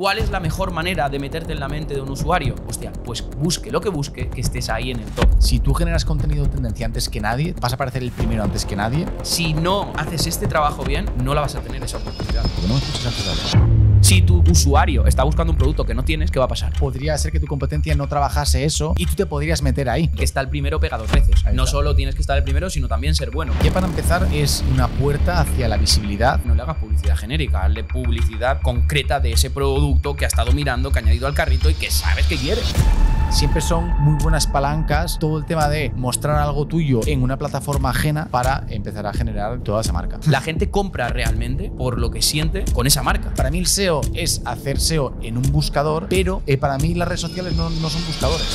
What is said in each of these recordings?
¿Cuál es la mejor manera de meterte en la mente de un usuario? Hostia, pues busque lo que busque, que estés ahí en el top. Si tú generas contenido de tendencia antes que nadie, vas a aparecer el primero antes que nadie. Si no haces este trabajo bien, no la vas a tener esa oportunidad. no me si tu usuario está buscando un producto que no tienes, ¿qué va a pasar? Podría ser que tu competencia no trabajase eso y tú te podrías meter ahí. Que está el primero pegado dos veces. No solo tienes que estar el primero, sino también ser bueno. Y para empezar es una puerta hacia la visibilidad. No le hagas publicidad genérica, hazle publicidad concreta de ese producto que ha estado mirando, que ha añadido al carrito y que sabes que quieres. Siempre son muy buenas palancas todo el tema de mostrar algo tuyo en una plataforma ajena para empezar a generar toda esa marca. La gente compra realmente por lo que siente con esa marca. Para mí el SEO es hacer SEO en un buscador, pero eh, para mí las redes sociales no, no son buscadores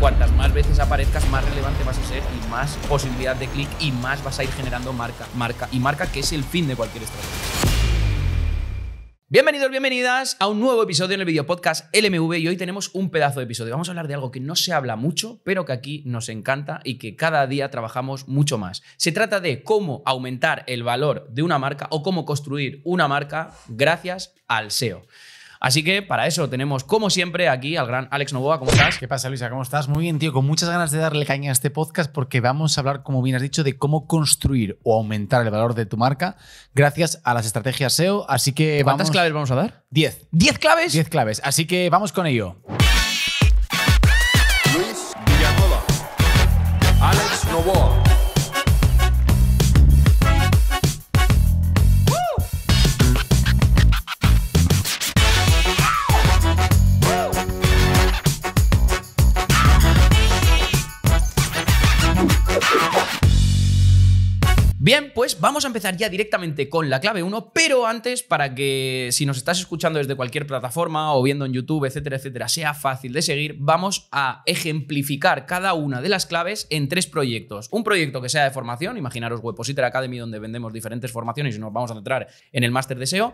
cuantas más veces aparezcas, más relevante vas a ser y más posibilidad de clic y más vas a ir generando marca, marca y marca que es el fin de cualquier estrategia. Bienvenidos, bienvenidas a un nuevo episodio en el podcast LMV y hoy tenemos un pedazo de episodio. Vamos a hablar de algo que no se habla mucho, pero que aquí nos encanta y que cada día trabajamos mucho más. Se trata de cómo aumentar el valor de una marca o cómo construir una marca gracias al SEO. Así que para eso tenemos, como siempre, aquí al gran Alex Novoa. ¿Cómo estás? ¿Qué pasa, Luisa? ¿Cómo estás? Muy bien, tío. Con muchas ganas de darle caña a este podcast porque vamos a hablar, como bien has dicho, de cómo construir o aumentar el valor de tu marca gracias a las estrategias SEO. Así que ¿Cuántas claves vamos a dar? Diez. ¿Diez claves? Diez claves. Así que vamos con ello. Luis Alex Novoa. Bien, pues vamos a empezar ya directamente con la clave 1, pero antes, para que si nos estás escuchando desde cualquier plataforma o viendo en YouTube, etcétera, etcétera, sea fácil de seguir, vamos a ejemplificar cada una de las claves en tres proyectos. Un proyecto que sea de formación, imaginaros Webpositor Academy, donde vendemos diferentes formaciones y nos vamos a centrar en el máster de SEO.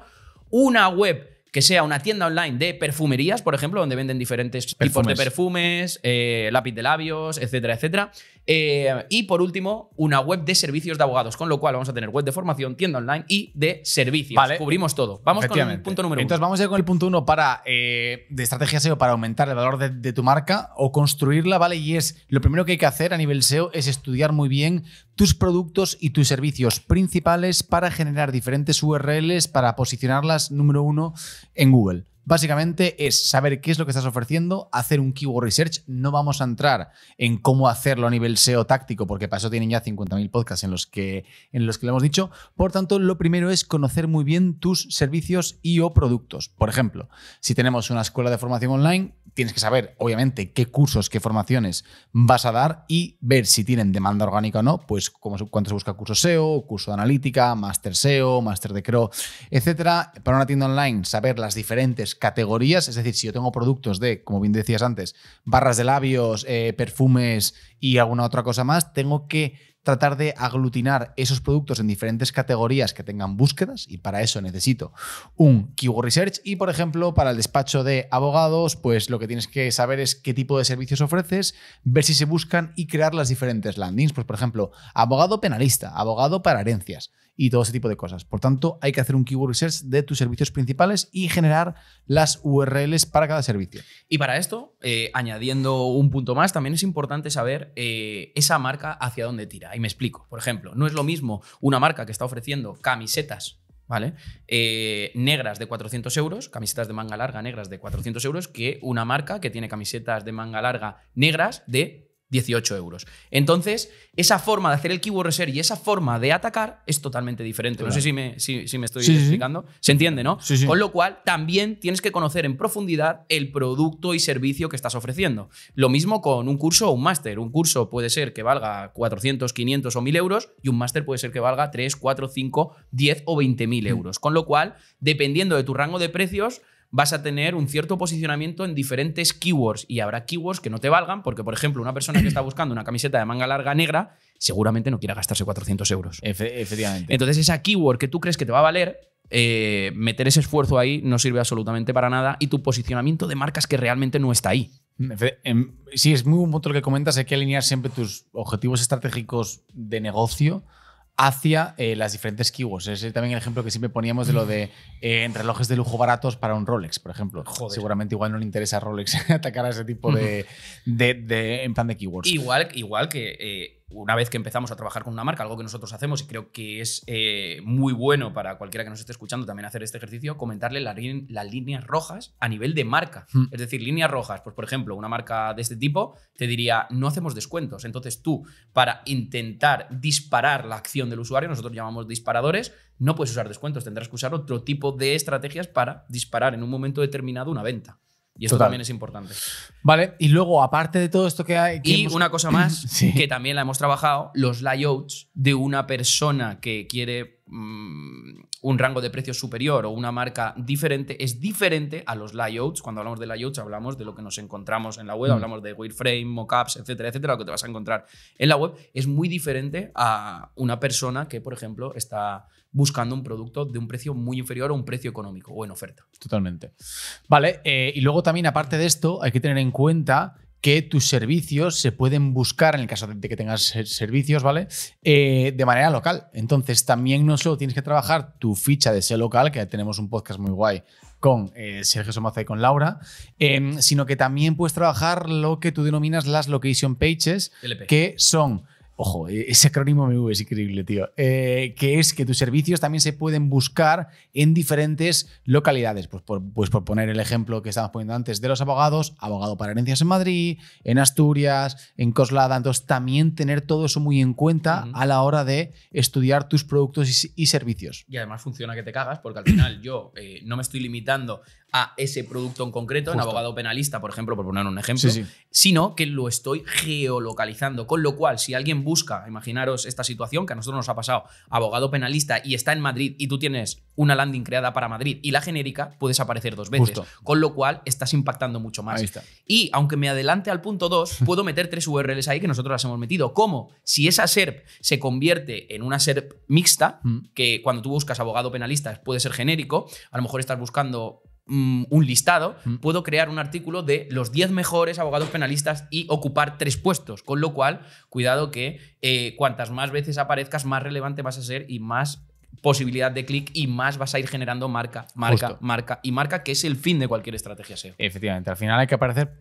Una web que sea una tienda online de perfumerías, por ejemplo, donde venden diferentes tipos de perfumes, eh, lápiz de labios, etcétera, etcétera. Eh, y por último, una web de servicios de abogados, con lo cual vamos a tener web de formación, tienda online y de servicios. Cubrimos todo. Vamos con el punto número uno. Entonces, vamos a ir con el punto uno para eh, de estrategia SEO para aumentar el valor de, de tu marca o construirla, ¿vale? Y es lo primero que hay que hacer a nivel SEO es estudiar muy bien tus productos y tus servicios principales para generar diferentes URLs para posicionarlas número uno en Google. Básicamente es saber qué es lo que estás ofreciendo, hacer un keyword research. No vamos a entrar en cómo hacerlo a nivel SEO táctico, porque para eso tienen ya 50.000 podcasts en los, que, en los que lo hemos dicho. Por tanto, lo primero es conocer muy bien tus servicios y o productos. Por ejemplo, si tenemos una escuela de formación online, tienes que saber, obviamente, qué cursos, qué formaciones vas a dar y ver si tienen demanda orgánica o no, pues como, cuánto se busca curso SEO, curso de analítica, máster SEO, máster de CRO, etcétera. Para una tienda online, saber las diferentes categorías. Es decir, si yo tengo productos de, como bien decías antes, barras de labios, eh, perfumes y alguna otra cosa más, tengo que tratar de aglutinar esos productos en diferentes categorías que tengan búsquedas y para eso necesito un keyword research y por ejemplo para el despacho de abogados pues lo que tienes que saber es qué tipo de servicios ofreces, ver si se buscan y crear las diferentes landings, pues por ejemplo abogado penalista, abogado para herencias y todo ese tipo de cosas. Por tanto, hay que hacer un keyword research de tus servicios principales y generar las URLs para cada servicio. Y para esto, eh, añadiendo un punto más, también es importante saber eh, esa marca hacia dónde tira. Y me explico. Por ejemplo, no es lo mismo una marca que está ofreciendo camisetas ¿vale? Eh, negras de 400 euros, camisetas de manga larga negras de 400 euros, que una marca que tiene camisetas de manga larga negras de 18 euros. Entonces, esa forma de hacer el keyword research y esa forma de atacar es totalmente diferente. No sé si me, me estoy explicando. Se entiende, ¿no? Con lo cual, también tienes que conocer en profundidad el producto y servicio que estás ofreciendo. Lo mismo con un curso o un máster. Un curso puede ser que valga 400, 500 o 1000 euros y un máster puede ser que valga 3, 4, 5, 10 o 20 mil mm. euros. Con lo cual, dependiendo de tu rango de precios, vas a tener un cierto posicionamiento en diferentes keywords y habrá keywords que no te valgan porque, por ejemplo, una persona que está buscando una camiseta de manga larga negra seguramente no quiera gastarse 400 euros. efectivamente. Entonces esa keyword que tú crees que te va a valer, eh, meter ese esfuerzo ahí no sirve absolutamente para nada y tu posicionamiento de marcas que realmente no está ahí. Em, sí, es muy un punto lo que comentas, hay que alinear siempre tus objetivos estratégicos de negocio hacia eh, las diferentes keywords. Es también el ejemplo que siempre poníamos de lo de eh, en relojes de lujo baratos para un Rolex, por ejemplo. Seguramente igual no le interesa a Rolex atacar a ese tipo de, de, de, en plan de keywords. Igual, igual que eh, una vez que empezamos a trabajar con una marca, algo que nosotros hacemos y creo que es eh, muy bueno para cualquiera que nos esté escuchando también hacer este ejercicio, comentarle la, las líneas rojas a nivel de marca. Hmm. Es decir, líneas rojas, pues por ejemplo, una marca de este tipo te diría, no hacemos descuentos. Entonces tú, para intentar disparar la acción del usuario, nosotros llamamos disparadores, no puedes usar descuentos, tendrás que usar otro tipo de estrategias para disparar en un momento determinado una venta. Y esto también es importante. Vale, y luego, aparte de todo esto que hay. Que y una cosa más, que también la hemos trabajado, los layouts de una persona que quiere mm, un rango de precios superior o una marca diferente es diferente a los layouts. Cuando hablamos de layouts hablamos de lo que nos encontramos en la web, mm. hablamos de wireframe, mockups, etcétera, etcétera, lo que te vas a encontrar en la web es muy diferente a una persona que, por ejemplo, está buscando un producto de un precio muy inferior a un precio económico o en oferta. Totalmente. Vale, eh, y luego también aparte de esto hay que tener en cuenta que tus servicios se pueden buscar, en el caso de que tengas servicios, ¿vale? Eh, de manera local. Entonces, también no solo tienes que trabajar tu ficha de ser local, que tenemos un podcast muy guay con eh, Sergio Somaza y con Laura, em, sino que también puedes trabajar lo que tú denominas las location pages, que son Ojo, e-, ese acrónimo MV es increíble, tío. Eh, que es que tus servicios también se pueden buscar en diferentes localidades. Pues, pues por, poner el ejemplo que estábamos poniendo antes de los abogados, abogado para herencias en Madrid, en Asturias, en Coslada. Entonces, también tener todo eso muy en cuenta a la hora de estudiar tus productos y, servicios. Y además funciona que te cagas, porque al final yo eh, no me estoy limitando a ese producto en concreto, en abogado penalista, por ejemplo, por poner un ejemplo, sino que lo estoy geolocalizando. Con lo cual, si alguien busca, imaginaros esta situación que a nosotros nos ha pasado, abogado penalista y está en Madrid y tú tienes una landing creada para Madrid y la genérica, puedes aparecer dos veces. Con lo cual, estás impactando mucho más. Y aunque me adelante al punto 2, puedo meter tres URLs ahí que nosotros las hemos metido. Como si esa SERP se convierte en una SERP mixta, mm. que cuando tú buscas abogado penalista puede ser genérico, a lo mejor estás buscando Mm, un listado, mm. puedo crear un artículo de los 10 mejores abogados penalistas y ocupar tres puestos. Con lo cual, cuidado que eh, cuantas más veces aparezcas, más relevante vas a ser y más posibilidad de clic y más vas a ir generando marca, marca, marca y marca, que es el fin de cualquier estrategia SEO. Efectivamente, al final hay que aparecer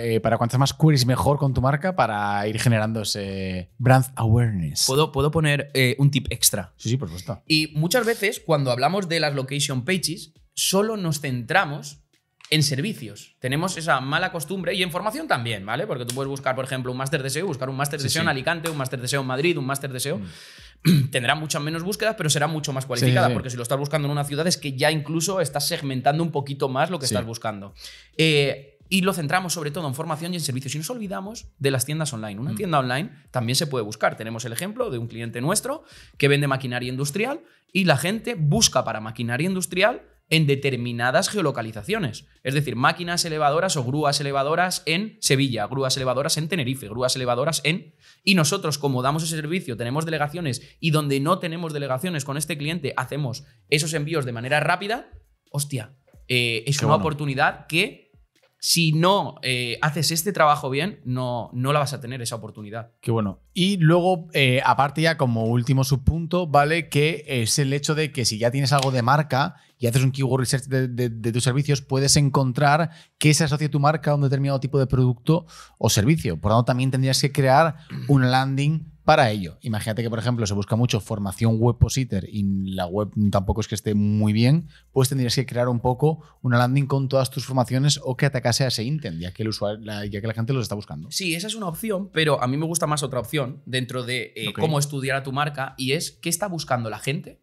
eh, para, cuantas más queries mejor con tu marca para ir generando ese brand awareness. ¿Puedo, puedo poner eh, un tip extra? Sí, sí, por supuesto. Y muchas veces cuando hablamos de las location pages, solo nos centramos en servicios. Tenemos esa mala costumbre y en formación también, ¿vale? Porque tú puedes buscar, por ejemplo, un máster de SEO, buscar un máster de SEO en Alicante, un máster de SEO en Madrid, un máster de SEO. Mm. Tendrá muchas menos búsquedas, pero será mucho más cualificada, porque si lo estás buscando en una ciudad es que ya incluso estás segmentando un poquito más lo que estás buscando. Eh, y lo centramos sobre todo en formación y en servicios. Y nos olvidamos de las tiendas online. Una mm. tienda online también se puede buscar. Tenemos el ejemplo de un cliente nuestro que vende maquinaria industrial y la gente busca para maquinaria industrial en determinadas geolocalizaciones. Es decir, máquinas elevadoras o grúas elevadoras en Sevilla, grúas elevadoras en Tenerife, grúas elevadoras en... Y nosotros, como damos ese servicio, tenemos delegaciones y donde no tenemos delegaciones con este cliente, hacemos esos envíos de manera rápida, hostia, eh, es una oportunidad que si no eh, haces este trabajo bien, no, no la vas a tener esa oportunidad. Qué bueno. Y luego, eh, aparte ya como último subpunto, ¿vale? Que es el hecho de que si ya tienes algo de marca, y haces un keyword research de, tus servicios, puedes encontrar que se asocia tu marca a un determinado tipo de producto o servicio. Por lo tanto, también tendrías que crear un landing para ello. Imagínate que, por ejemplo, se busca mucho formación web webpositor y la web tampoco es que esté muy bien, pues tendrías que crear un poco una landing con todas tus formaciones o que atacase a ese intent, ya que, el la, ya que la gente los está buscando. Sí, esa es una opción, pero a mí me gusta más otra opción dentro de eh, cómo estudiar a tu marca y es qué está buscando la gente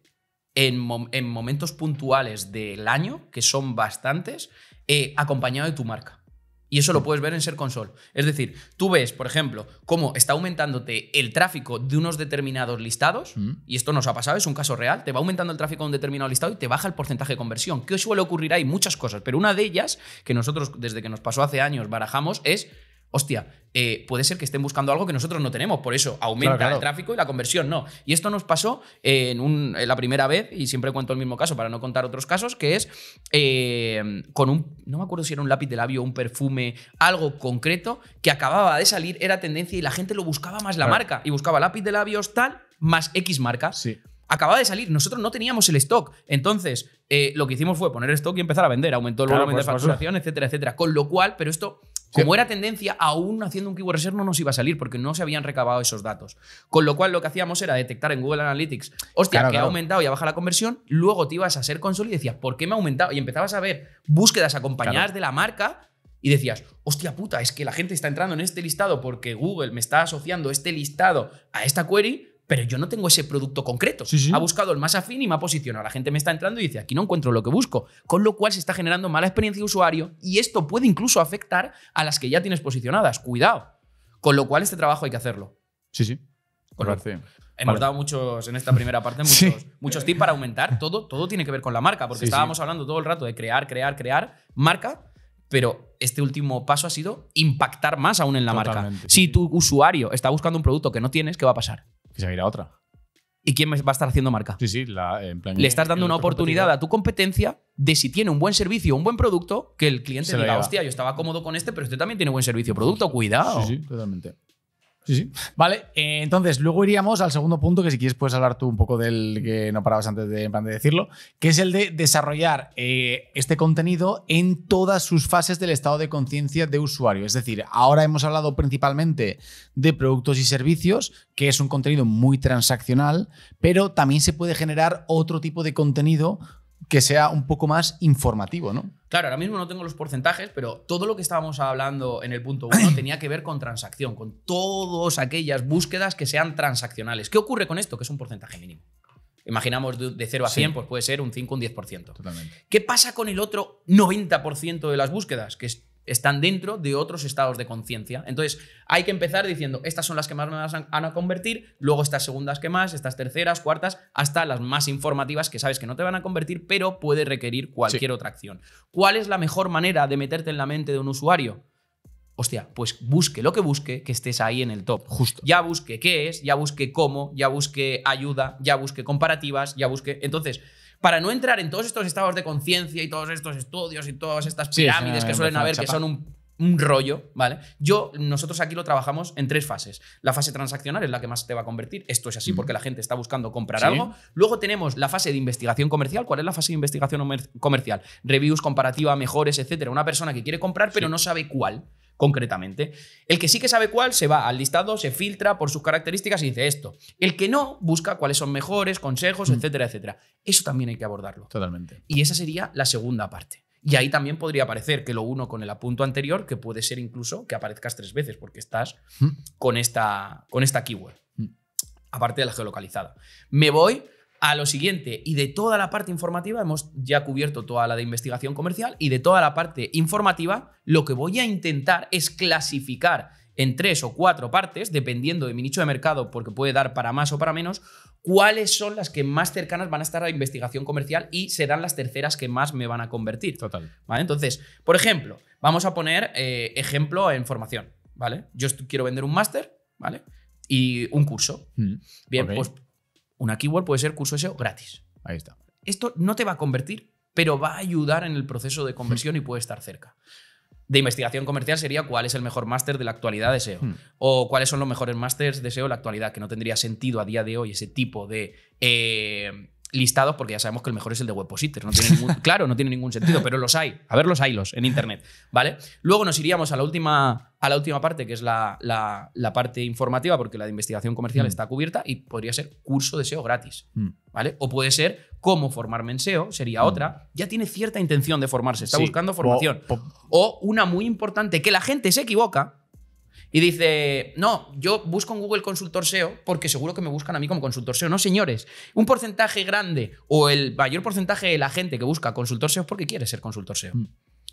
en, momentos puntuales del año, que son bastantes, eh, acompañado de tu marca. Y eso lo puedes ver en Ser Console. Es decir, tú ves, por ejemplo, cómo está aumentándote el tráfico de unos determinados listados, mm. y esto nos ha pasado, es un caso real, te va aumentando el tráfico de un determinado listado y te baja el porcentaje de conversión. ¿Qué suele ocurrir? Hay muchas cosas, pero una de ellas, que nosotros desde que nos pasó hace años barajamos, es hostia, eh, puede ser que estén buscando algo que nosotros no tenemos, por eso aumenta el tráfico y la conversión no. Y esto nos pasó en, la primera vez, y siempre cuento el mismo caso para no contar otros casos, que es em, con un, no me acuerdo si era un lápiz de labio, un perfume, algo concreto que acababa de salir, era tendencia y la gente lo buscaba más la marca y buscaba lápiz de labios tal más X marca. Sí acababa de salir, nosotros no teníamos el stock. Entonces, eh, lo que hicimos fue poner stock y empezar a vender, aumentó el volumen de facturación, etcétera, etcétera. Con lo cual, pero esto como era tendencia, aún haciendo un keyword reserve no nos iba a salir porque no se habían recabado esos datos. Con lo cual, lo que hacíamos era detectar en Google Analytics, hostia, que ha aumentado y ha bajado la conversión. Luego te ibas a ser console y decías, ¿por qué me ha aumentado? Y empezabas a ver búsquedas acompañadas de la marca y decías, hostia puta, es que la gente está entrando en este listado porque Google me está asociando este listado a esta query pero yo no tengo ese producto concreto. Ha buscado el más afín y me ha posicionado. La gente me está entrando y dice, aquí no encuentro lo que busco. Con lo cual se está generando mala experiencia de usuario y esto puede incluso afectar a las que ya tienes posicionadas. Cuidado. Con lo cual este trabajo hay que hacerlo. Sí, sí. Con hemos dado muchos en esta primera parte, muchos, tips para aumentar. Todo, todo tiene que ver con la marca, porque estábamos hablando todo el rato de crear, crear, crear marca pero este último paso ha sido impactar más aún en la marca. Si tu usuario está buscando un producto que no tienes, ¿qué va a pasar? que se va a otra. ¿Y quién va a estar haciendo marca? Sí, sí, en Le estás dando una oportunidad a tu competencia de si tiene un buen servicio, un buen producto, que el cliente diga, hostia, yo estaba cómodo con este, pero usted también tiene buen servicio, producto, cuidado. Sí, sí, totalmente. Sí, sí. Vale, eh, entonces luego iríamos al segundo punto, que si quieres puedes hablar tú un poco del que no parabas antes de, de decirlo, que es el de desarrollar eh, este contenido en todas sus fases del estado de conciencia de usuario. Es decir, ahora hemos hablado principalmente de productos y servicios, que es un contenido muy transaccional, pero también se puede generar otro tipo de contenido que sea un poco más informativo, ¿no? Claro, ahora mismo no tengo los porcentajes, pero todo lo que estábamos hablando en el punto 1 tenía que ver con transacción, con todas aquellas búsquedas que sean transaccionales. ¿Qué ocurre con esto? Que es un porcentaje mínimo. Imaginamos de 0 a 100, pues puede ser un 5 un 10%. Totalmente. ¿Qué pasa con el otro 90% de las búsquedas? Que es están dentro de otros estados de conciencia. Entonces, hay que empezar diciendo, estas son las que más me van a convertir, luego estas segundas que más, estas terceras, cuartas, hasta las más informativas que sabes que no te van a convertir, pero puede requerir cualquier otra acción. ¿Cuál es la mejor manera de meterte en la mente de un usuario? Hostia, pues busque lo que busque, que estés ahí en el top. Justo. Ya busque qué es, ya busque cómo, ya busque ayuda, ya busque comparativas, ya busque... Entonces, para no entrar en todos estos estados de conciencia y todos estos estudios y todas estas pirámides que suelen haber, que son un rollo, ¿vale? Yo, nosotros aquí lo trabajamos en tres fases. La fase transaccional es la que más te va a convertir. Esto es así porque la gente está buscando comprar algo. Luego tenemos la fase de investigación comercial. ¿Cuál es la fase de investigación comercial? Reviews, comparativa, mejores, etcétera. Una persona que quiere comprar pero no sabe cuál concretamente. El que sí que sabe cuál se va al listado, se filtra por sus características y dice esto. El que no busca cuáles son mejores, consejos, mm. etcétera, etcétera. Eso también hay que abordarlo. Totalmente. Y esa sería la segunda parte. Y ahí también podría aparecer que lo uno con el apunto anterior, que puede ser incluso que aparezcas tres veces porque estás mm. con, esta, con esta keyword. Mm. Aparte de la geolocalizada. Me voy a lo siguiente. Y de toda la parte informativa hemos ya cubierto toda la de investigación comercial y de toda la parte informativa lo que voy a intentar es clasificar en tres o cuatro partes, dependiendo de mi nicho de mercado, porque puede dar para más o para menos, cuáles son las que más cercanas van a estar a la investigación comercial y serán las terceras que más me van a convertir. Total. ¿Vale? Entonces, por ejemplo, vamos a poner eh, ejemplo en formación. ¿Vale? Yo quiero vender un máster, ¿vale? Y un curso. Mm. Bien, pues una keyword puede ser curso SEO gratis. Ahí está. Esto no te va a convertir, pero va a ayudar en el proceso de conversión y puede estar cerca. De investigación comercial sería cuál es el mejor máster de la actualidad de SEO. Hmm. O cuáles son los mejores másters de SEO de la actualidad, que no tendría sentido a día de hoy ese tipo de eh, listados porque ya sabemos que el mejor es el de Webpositor. No tiene claro, no tiene ningún sentido, pero los hay. A ver, los hay los en Internet. ¿vale? Luego nos iríamos a la última, a la última parte, que es la, la, parte informativa, porque la de investigación comercial mm. está cubierta y podría ser curso de SEO gratis. Mm. ¿vale? O puede ser cómo formarme en SEO, sería mm. otra. Ya tiene cierta intención de formarse, está buscando formación. o una muy importante, que la gente se equivoca y dice, no, yo busco en Google consultor SEO porque seguro que me buscan a mí como consultor SEO. No, señores, un porcentaje grande o el mayor porcentaje de la gente que busca consultor SEO es porque quiere ser consultor SEO.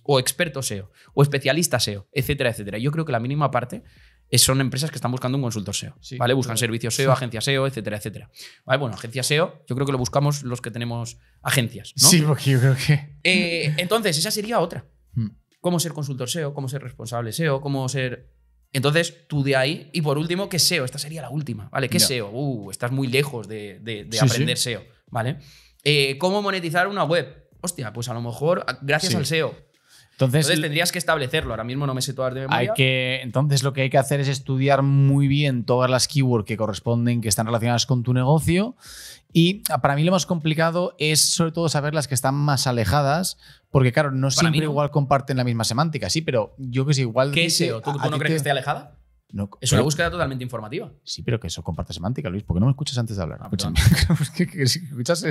O experto SEO, o especialista SEO, etcétera, etcétera. Yo creo que la mínima parte son empresas que están buscando un consultor SEO, ¿vale? Buscan servicios SEO, agencias SEO, etcétera, etcétera. Bueno, agencia SEO, yo creo que lo buscamos los que tenemos agencias, Sí, porque yo creo que... entonces, esa sería otra. Cómo ser consultor SEO, cómo ser responsable SEO, cómo ser entonces, tú de ahí. Y por último, ¿qué SEO? Esta sería la última, ¿vale? ¿Qué SEO? Uh, estás muy lejos de, aprender SEO, ¿vale? Eh, ¿Cómo monetizar una web? Hostia, pues a lo mejor gracias al SEO. Entonces, tendrías que establecerlo. Ahora mismo no me sé todas de memoria. Hay que, entonces lo que hay que hacer es estudiar muy bien todas las keywords que corresponden, que están relacionadas con tu negocio. Y para mí lo más complicado es sobre todo saber las que están más alejadas, porque claro, no siempre igual comparten la misma semántica, sí, pero yo que sé, igual... ¿Qué dice, ¿Tú, no crees que esté alejada? es una búsqueda totalmente informativa. Sí, pero que eso comparte semántica, Luis, porque no me escuchas antes de hablar. Ah, escuchas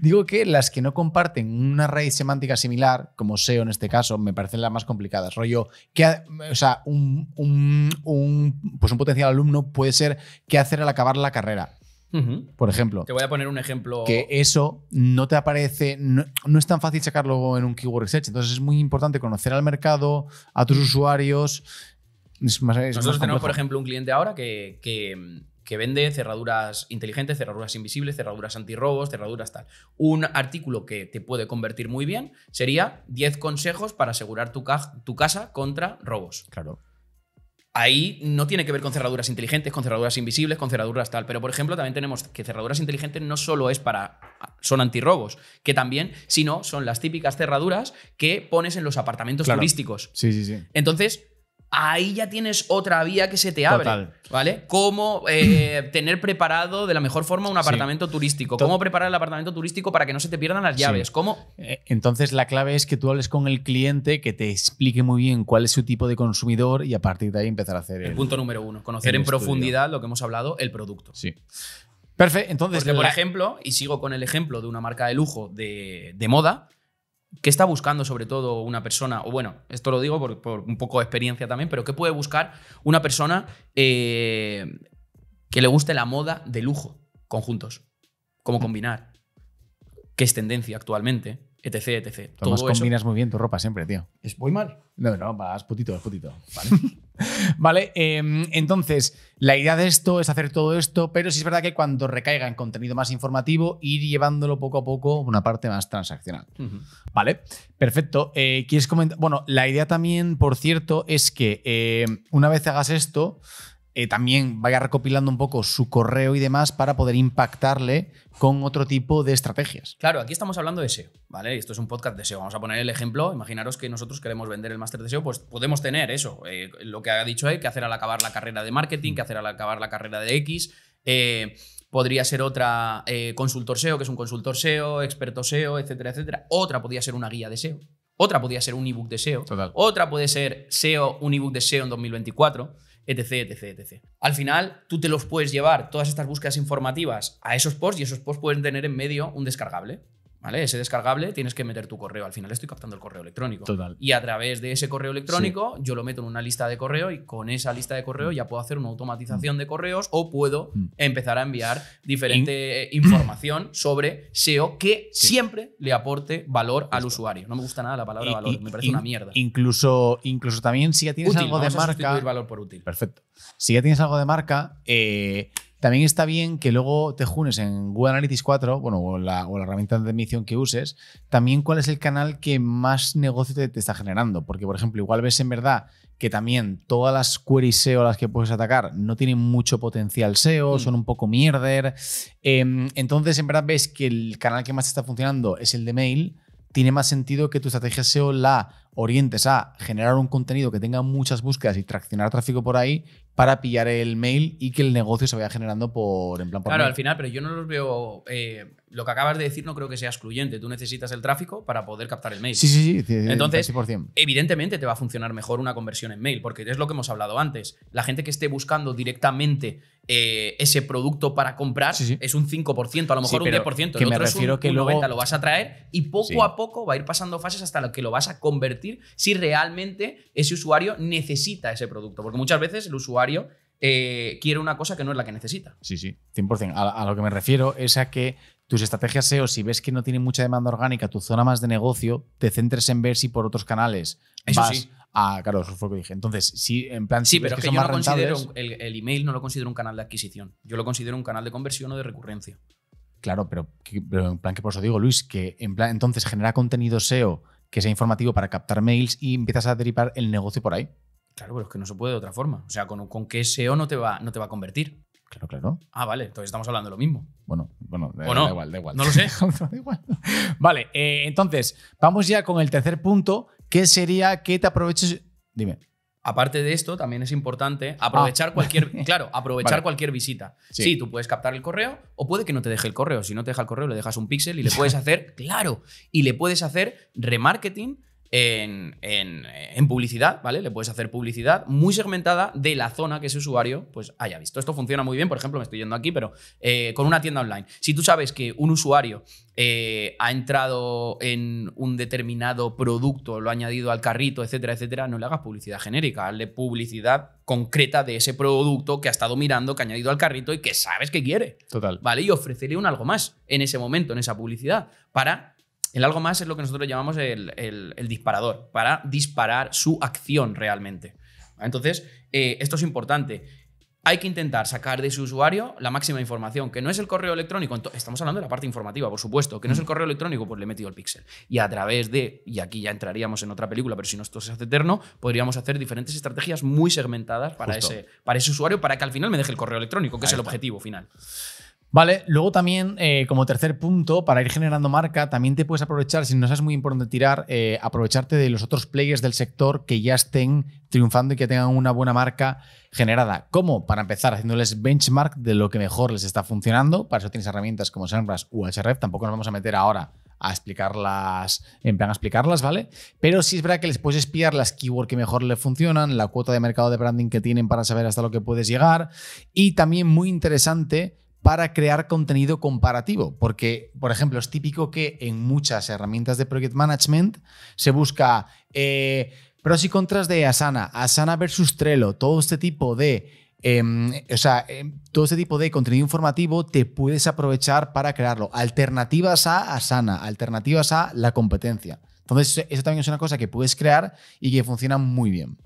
digo que las que no comparten una raíz semántica similar, como SEO en este caso, me parecen las más complicadas. Rollo, que, o sea, un, un, pues un potencial alumno puede ser qué hacer al acabar la carrera. Por ejemplo. Te voy a poner un ejemplo. Que eso no te aparece, no, es tan fácil sacarlo en un keyword search. Entonces es muy importante conocer al mercado, a tus usuarios, nosotros tenemos, por ejemplo, un cliente ahora que, que, vende cerraduras inteligentes, cerraduras invisibles, cerraduras antirrobos, cerraduras tal. Un artículo que te puede convertir muy bien sería 10 consejos para asegurar tu, tu casa contra robos. Claro ahí no tiene que ver con cerraduras inteligentes, con cerraduras invisibles, con cerraduras tal. Pero, por ejemplo, también tenemos que cerraduras inteligentes no solo es para. son antirrobos, que también, sino son las típicas cerraduras que pones en los apartamentos turísticos. Sí, sí, sí. Entonces ahí ya tienes otra vía que se te abre. ¿Vale? Cómo eh, tener preparado de la mejor forma un apartamento turístico. Cómo preparar el apartamento turístico para que no se te pierdan las llaves. Eh, entonces, la clave es que tú hables con el cliente, que te explique muy bien cuál es su tipo de consumidor y a partir de ahí empezar a hacer. El, punto número uno, conocer en profundidad lo que hemos hablado, el producto. Sí. Perfecto, entonces. por ejemplo, y sigo con el ejemplo de una marca de lujo de, de moda, ¿Qué está buscando sobre todo una persona? O bueno, esto lo digo por, un poco de experiencia también, pero ¿qué puede buscar una persona eh, que le guste la moda de lujo, conjuntos? ¿Cómo mm. combinar? ¿Qué es tendencia actualmente? etc, etc. combinas muy bien tu ropa siempre, tío. ¿Es muy mal? No, no, vas putito, vas putito. Vale, vale em, entonces, la idea de esto es hacer todo esto, pero sí es verdad que cuando recaiga en contenido más informativo, ir llevándolo poco a poco a una parte más transaccional. Vale, perfecto. Eh, ¿Quieres comentar? Bueno, la idea también, por cierto, es que eh, una vez hagas esto, también vaya recopilando un poco su correo y demás para poder impactarle con otro tipo de estrategias. Claro, aquí estamos hablando de SEO, ¿vale? Esto es un podcast de SEO. Vamos a poner el ejemplo. Imaginaros que nosotros queremos vender el máster de SEO, pues podemos tener eso, lo que ha dicho él, que hacer al acabar la carrera de marketing, que hacer al acabar la carrera de X. podría ser otra consultor SEO, que es un consultor SEO, experto SEO, etcétera, etcétera. Otra podría ser una guía de SEO. Otra podría ser un ebook de SEO. Otra puede ser SEO, un ebook de SEO en 2024 etc, etc, etc. Al final, tú te los puedes llevar, todas estas búsquedas informativas, a esos posts y esos posts pueden tener en medio un descargable. ¿Vale? Ese descargable tienes que meter tu correo. Al final estoy captando el correo electrónico. Total. Y a través de ese correo electrónico yo lo meto en una lista de correo y con esa lista de correo mm. ya puedo hacer una automatización mm. de correos o puedo mm. empezar a enviar diferente eh, información sobre SEO que siempre le aporte valor al usuario. No me gusta nada la palabra valor, me parece una mierda. Incluso, incluso también si ya tienes algo de marca... valor por útil. Perfecto. Si ya tienes algo de marca... Eh, también está bien que luego te junes en Google Analytics 4, bueno, o la, herramienta de admisión que uses, también cuál es el canal que más negocio te, está generando. Porque, por ejemplo, igual ves en verdad que también todas las queries SEO a las que puedes atacar no tienen mucho potencial SEO, mm. son un poco mierder. Em, entonces, en verdad ves que el canal que más te está funcionando es el de mail tiene más sentido que tu estrategia SEO la orientes a generar un contenido que tenga muchas búsquedas y traccionar tráfico por ahí para pillar el mail y que el negocio se vaya generando por en plan por Claro, al final, pero yo no los veo eh, lo que acabas de decir no creo que sea excluyente. Tú necesitas el tráfico para poder captar el mail. Sí, sí, sí. Entonces, evidentemente te va a funcionar mejor una conversión en mail, porque es lo que hemos hablado antes. La gente que esté buscando directamente eh, ese producto para comprar es un 5%, a lo mejor un 10%. Que el me refiero que luego... 90, lo vas a traer y poco a poco va a ir pasando fases hasta lo que lo vas a convertir si realmente ese usuario necesita ese producto. Porque muchas veces el usuario eh, quiere una cosa que no es la que necesita. Sí, sí, 100%. a, lo que me refiero es a que tus estrategias SEO, si ves que no tiene mucha demanda orgánica, tu zona más de negocio, te centres en ver si por otros canales vas a. Claro, eso fue lo que dije. Entonces, sí, si, en plan. Sí, pero es que, yo no considero. El, email no lo considero un canal de adquisición. Yo lo considero un canal de conversión o de recurrencia. Claro, pero, en plan que por eso digo, Luis, que en plan, entonces genera contenido SEO que sea informativo para captar mails y empiezas a deripar el negocio por ahí. Claro, pero es que no se puede de otra forma. O sea, con, con qué SEO no te va, no te va a convertir. Claro, claro. Ah, vale, entonces estamos hablando de lo mismo. Bueno, bueno, da, igual, da igual. No lo sé. igual. Vale, eh, entonces, vamos ya con el tercer punto, que sería que te aproveches. Dime. Aparte de esto, también es importante aprovechar ah. cualquier, claro, aprovechar cualquier visita. sí. tú puedes captar el correo o puede que no te deje el correo. Si no te deja el correo, le dejas un píxel y le puedes hacer, claro, y le puedes hacer remarketing en, publicidad, ¿vale? Le puedes hacer publicidad muy segmentada de la zona que ese usuario pues haya visto. Esto funciona muy bien, por ejemplo, me estoy yendo aquí, pero eh, con una tienda online. Si tú sabes que un usuario eh, ha entrado en un determinado producto, lo ha añadido al carrito, etcétera, etcétera, no le hagas publicidad genérica, hazle publicidad concreta de ese producto que ha estado mirando, que ha añadido al carrito y que sabes que quiere. Total. ¿Vale? Y ofrecerle un algo más en ese momento, en esa publicidad, para el algo más es lo que nosotros llamamos el, disparador, para disparar su acción realmente. Entonces, eh, esto es importante. Hay que intentar sacar de su usuario la máxima información, que no es el correo electrónico. Estamos hablando de la parte informativa, por supuesto, que no es el mm. correo electrónico, pues le he metido el pixel. Y a través de, y aquí ya entraríamos en otra película, pero si no esto se hace eterno, podríamos hacer diferentes estrategias muy segmentadas para, ese, para ese usuario, para que al final me deje el correo electrónico, que es el objetivo final. Vale, luego también eh, como tercer punto, para ir generando marca, también te puedes aprovechar, si no es muy importante tirar, eh, aprovecharte de los otros players del sector que ya estén triunfando y que tengan una buena marca generada. ¿Cómo? Para empezar haciéndoles benchmark de lo que mejor les está funcionando. Para eso tienes herramientas como Semrush o HRF, tampoco nos vamos a meter ahora a explicarlas, en plan a explicarlas, ¿vale? Pero sí es verdad que les puedes espiar las keywords que mejor le funcionan, la cuota de mercado de branding que tienen para saber hasta lo que puedes llegar y también muy interesante para crear contenido comparativo, porque, por ejemplo, es típico que en muchas herramientas de Project Management se busca eh, pros y contras de Asana, Asana versus Trello, todo este tipo de... Em, sea, em, todo este tipo de contenido informativo te puedes aprovechar para crearlo. Alternativas a Asana, alternativas a la competencia. Entonces, eso también es una cosa que puedes crear y que funciona muy bien.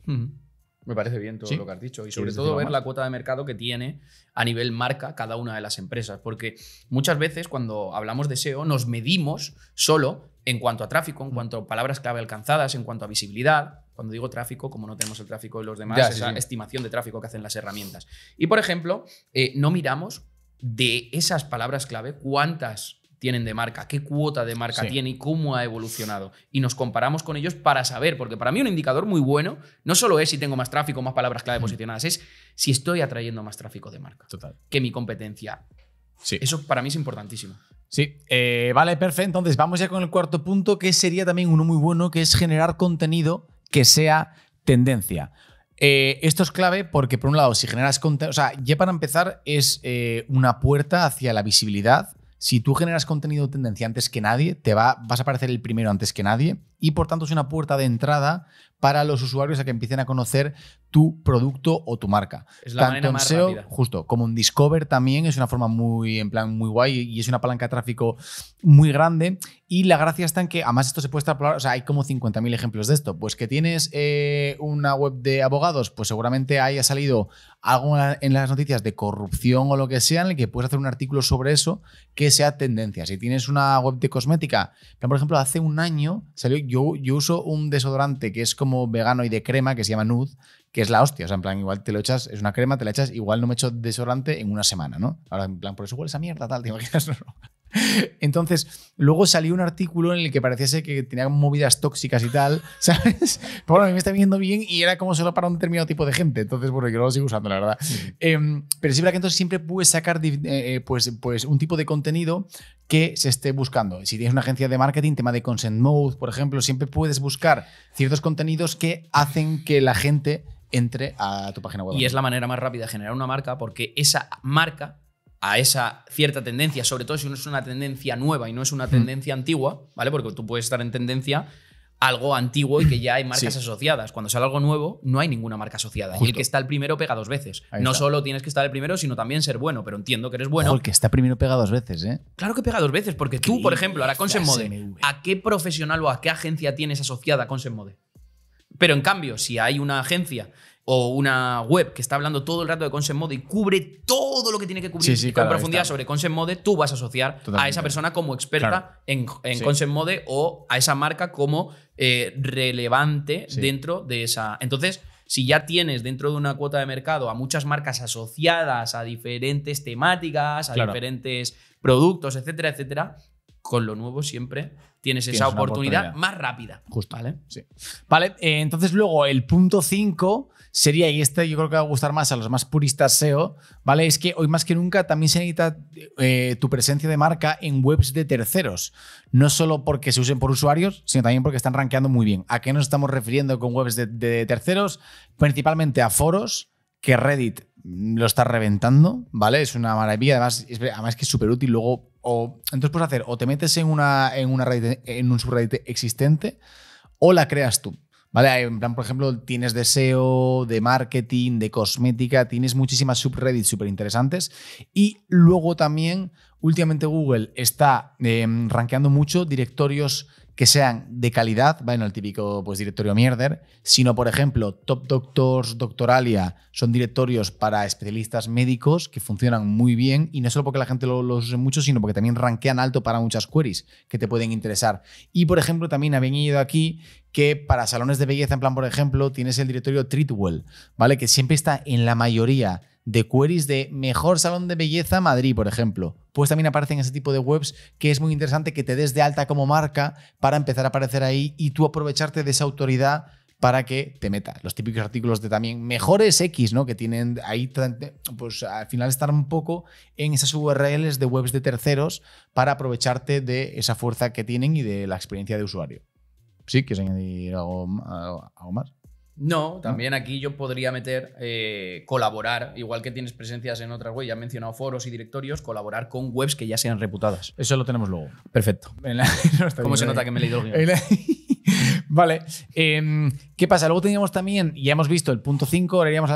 Me parece bien todo lo que has dicho. Y sobre todo ver la cuota de mercado que tiene a nivel marca cada una de las empresas. Porque muchas veces cuando hablamos de SEO nos medimos solo en cuanto a tráfico, en mm. cuanto a palabras clave alcanzadas, en cuanto a visibilidad. Cuando digo tráfico, como no tenemos el tráfico de los demás, esa estimación de tráfico que hacen las herramientas. Y por ejemplo, eh, no miramos de esas palabras clave cuántas tienen de marca, qué cuota de marca tiene y cómo ha evolucionado. Y nos comparamos con ellos para saber, porque para mí un indicador muy bueno no solo es si tengo más tráfico, más palabras clave posicionadas, es si estoy atrayendo más tráfico de marca que mi competencia. Eso para mí es importantísimo. Sí, eh, vale, perfecto. Entonces vamos ya con el cuarto punto, que sería también uno muy bueno, que es generar contenido que sea tendencia. Eh, esto es clave porque, por un lado, si generas contenido, o sea, ya para empezar es eh, una puerta hacia la visibilidad si tú generas contenido de tendencia antes que nadie, te va, vas a aparecer el primero antes que nadie y por tanto es una puerta de entrada para los usuarios a que empiecen a conocer tu producto o tu marca. Tanto en SEO, justo, como un Discover también es una forma muy, en plan, muy guay y es una palanca de tráfico muy grande. Y la gracia está en que, además, esto se puede extrapolar, o sea, hay como 50.000 ejemplos de esto. Pues que tienes eh, una web de abogados, pues seguramente haya salido algo en las noticias de corrupción o lo que sea, en el que puedes hacer un artículo sobre eso que sea tendencia. Si tienes una web de cosmética, por ejemplo, hace un año salió, yo, yo uso un desodorante que es como vegano y de crema que se llama NUD que es la hostia. O sea, en plan, igual te lo echas, es una crema, te la echas, igual no me echo desodorante en una semana, ¿no? Ahora, en plan, por eso huele esa mierda, tal, te imaginas. no. Entonces, luego salió un artículo en el que parecía que tenía movidas tóxicas y tal, ¿sabes? Pero bueno, a mí me está viendo bien y era como solo para un determinado tipo de gente. Entonces, bueno, yo lo sigo usando, la verdad. Em, pero sí, que entonces siempre puedes sacar eh, eh, pues, pues un tipo de contenido que se esté buscando. Si tienes una agencia de marketing, tema de consent mode, por ejemplo, siempre puedes buscar ciertos contenidos que hacen que la gente entre a tu página web. Y es la manera más rápida de generar una marca porque esa marca a esa cierta tendencia, sobre todo si no es una tendencia nueva y no es una hmm. tendencia antigua, ¿vale? Porque tú puedes estar en tendencia algo antiguo y que ya hay marcas asociadas. Cuando sale algo nuevo, no hay ninguna marca asociada. Y el que está el primero pega dos veces. no solo tienes que estar el primero, sino también ser bueno. Pero entiendo que eres bueno. el que está primero pega dos veces, ¿eh? Claro que pega dos veces, porque tú, por ejemplo, ahora Consenmode. ¿a qué profesional o a qué agencia tienes asociada con Pero en cambio, si hay una agencia o una web que está hablando todo el rato de concept mode y cubre todo lo que tiene que cubrir con profundidad sobre concept mode, tú vas a asociar a esa persona como experta en, en mode o a esa marca como eh, relevante dentro de esa. Entonces, si ya tienes dentro de una cuota de mercado a muchas marcas asociadas a diferentes temáticas, a diferentes productos, etcétera, etcétera, con lo nuevo siempre tienes, esa oportunidad, más rápida. Justo. Vale, eh, entonces luego el punto 5 sería, y este yo creo que va a gustar más a los más puristas SEO, ¿vale? Es que hoy más que nunca también se necesita eh, tu presencia de marca en webs de terceros. No solo porque se usen por usuarios, sino también porque están rankeando muy bien. ¿A qué nos estamos refiriendo con webs de, de terceros? Principalmente a foros que Reddit lo estás reventando, ¿vale? Es una maravilla, además, es, que es súper útil. Luego, o, entonces puedes hacer, o te metes en, una, en, una en un subreddit existente, o la creas tú. ¿Vale? En plan, por ejemplo, tienes deseo de marketing, de cosmética, tienes muchísimas subreddits súper interesantes. Y luego también, últimamente Google está eh, rankeando mucho directorios que sean de calidad, No el típico pues, directorio mierder, sino, por ejemplo, Top Doctors, Doctoralia, son directorios para especialistas médicos que funcionan muy bien y no solo porque la gente los use mucho, sino porque también rankean alto para muchas queries que te pueden interesar. Y, por ejemplo, también habían ido aquí que para salones de belleza, en plan, por ejemplo, tienes el directorio Treatwell, ¿vale? Que siempre está en la mayoría de queries de mejor salón de belleza Madrid, por ejemplo. Pues también aparecen ese tipo de webs que es muy interesante que te des de alta como marca para empezar a aparecer ahí y tú aprovecharte de esa autoridad para que te meta. Los típicos artículos de también mejores X, ¿no? Que tienen ahí, pues al final estar un poco en esas URLs de webs de terceros para aprovecharte de esa fuerza que tienen y de la experiencia de usuario. Sí, ¿quieres añadir algo más? No, también aquí yo podría meter eh, colaborar, igual que tienes presencias en otras webs, ya he mencionado foros y directorios, colaborar con webs que ya sean reputadas. Eso lo tenemos luego. Perfecto. ¿Cómo se nota que me he leído el vale. Em, ¿Qué pasa? Luego teníamos también, ya hemos visto el punto 5, hemos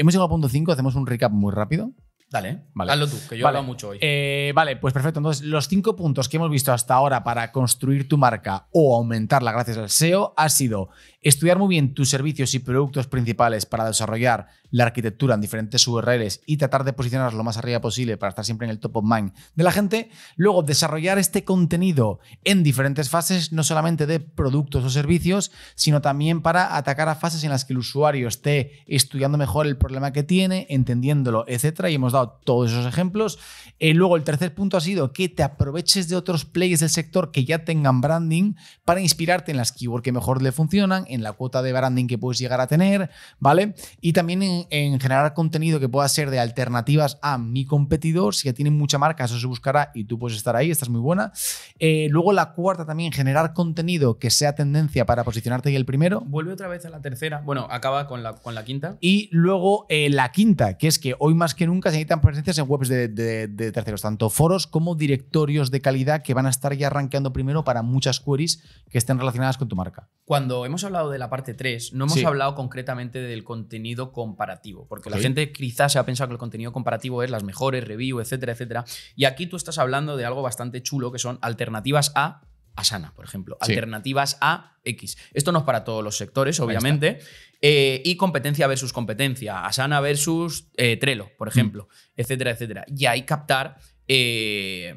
llegado al punto 5, hacemos un recap muy rápido. Dale, vale. hazlo tú, que yo he hablo mucho hoy. Eh, vale, pues perfecto. Entonces, los cinco puntos que hemos visto hasta ahora para construir tu marca o aumentarla gracias al SEO ha sido Estudiar muy bien tus servicios y productos principales para desarrollar la arquitectura en diferentes URLs y tratar de posicionarlos lo más arriba posible para estar siempre en el top of mind de la gente. Luego, desarrollar este contenido en diferentes fases, no solamente de productos o servicios, sino también para atacar a fases en las que el usuario esté estudiando mejor el problema que tiene, entendiéndolo, etcétera. Y hemos dado todos esos ejemplos. Y eh, luego, el tercer punto ha sido que te aproveches de otros players del sector que ya tengan branding para inspirarte en las keywords que mejor le funcionan en la cuota de branding que puedes llegar a tener, ¿vale? Y también en, generar contenido que pueda ser de alternativas a mi competidor, si ya tienen mucha marca, eso se buscará y tú puedes estar ahí, estás muy buena. Eh, luego la cuarta también, generar contenido que sea tendencia para posicionarte y el primero. Vuelve otra vez a la tercera, bueno, acaba con la, con la quinta. Y luego eh, la quinta, que es que hoy más que nunca se necesitan presencias en webs de, de terceros, tanto foros como directorios de calidad que van a estar ya arranqueando primero para muchas queries que estén relacionadas con tu marca. Cuando hemos hablado de la parte 3, no hemos hablado concretamente del contenido comparativo, porque la gente quizás se ha pensado que el contenido comparativo es las mejores, review, etcétera, etcétera. Y aquí tú estás hablando de algo bastante chulo, que son alternativas a Asana, por ejemplo, alternativas a X. Esto no es para todos los sectores, obviamente. Eh, y competencia versus competencia, Asana versus eh, Trello, por mm. ejemplo, etcétera, etcétera. Y ahí captar eh,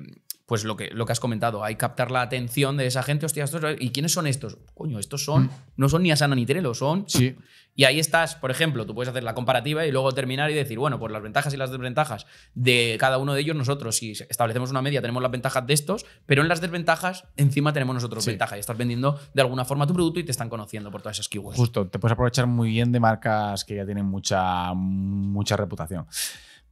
pues lo que, lo que has comentado, hay captar la atención de esa gente, ¿y quiénes son estos? Coño, estos son, mm. no son ni Asana ni Trello, son... Sí. Y ahí estás, por ejemplo, tú puedes hacer la comparativa y luego terminar y decir, bueno, por pues las ventajas y las desventajas de cada uno de ellos, nosotros si establecemos una media tenemos las ventajas de estos, pero en las desventajas encima tenemos nosotros ventajas y estás vendiendo de alguna forma tu producto y te están conociendo por todas esas keywords. Justo, te puedes aprovechar muy bien de marcas que ya tienen mucha, mucha reputación.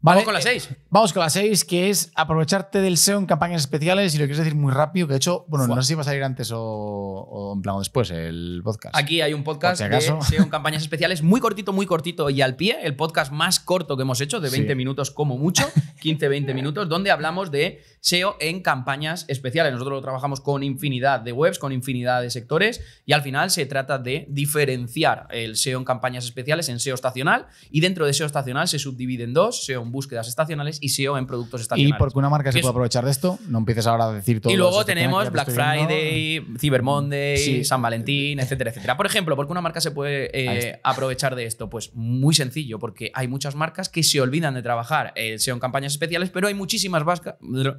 Vamos con la eh, seis. vamos con las seis, que es aprovecharte del SEO en campañas especiales. Y lo quieres decir muy rápido, que de hecho, bueno, no sé si va a salir antes o, en plan después el podcast. Aquí hay un podcast de SEO e en campañas especiales, muy cortito, muy cortito y al pie. El podcast más corto que hemos hecho, de 20 minutos como mucho, 15, 20 minutos, donde hablamos de SEO en campañas especiales. Nosotros lo trabajamos con infinidad de webs, con infinidad de sectores y al final se trata de diferenciar el SEO en campañas especiales en SEO estacional y dentro de SEO estacional se subdivide en dos, SEO búsquedas estacionales y SEO en productos estacionales. Y porque una marca se puede aprovechar de esto, no empieces ahora a decir todo. Y luego tenemos Black Friday, Cyber Monday, San Valentín, etcétera, etcétera. Por ejemplo, ¿por qué una marca se puede eh, aprovechar de esto? Pues muy sencillo, porque hay muchas marcas que se olvidan de trabajar el eh, SEO en campañas especiales, pero hay muchísimas,